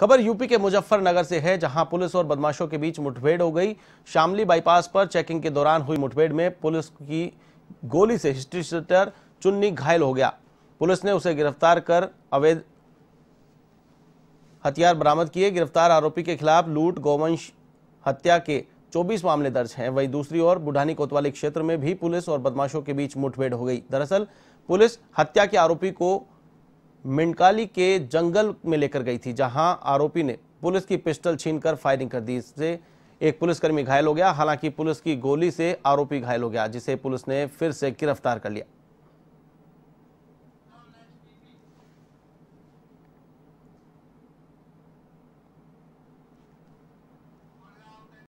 खबर यूपी के मुजफ्फरनगर से है जहां पुलिस और बदमाशों के बीच मुठभेड़ हो गई शामली बाईपास पर चेकिंग के दौरान हुई मुठभेड़ में पुलिस की गोली से हिस्ट्री सेटर चुन्नी घायल हो गया पुलिस ने उसे गिरफ्तार कर अवैध हथियार बरामद किए गिरफ्तार आरोपी के खिलाफ लूट गौवंश हत्या के 24 मामले दर्ज हैं वहीं दूसरी ओर बुढ़ानी कोतवाली क्षेत्र में भी पुलिस और बदमाशों के बीच मुठभेड़ हो गई दरअसल पुलिस हत्या के आरोपी को मिंडकाली के जंगल में लेकर गई थी जहां आरोपी ने पुलिस की पिस्टल छीनकर फायरिंग कर दी इससे एक पुलिसकर्मी घायल हो गया हालांकि पुलिस की गोली से आरोपी घायल हो गया जिसे पुलिस ने फिर से गिरफ्तार कर लिया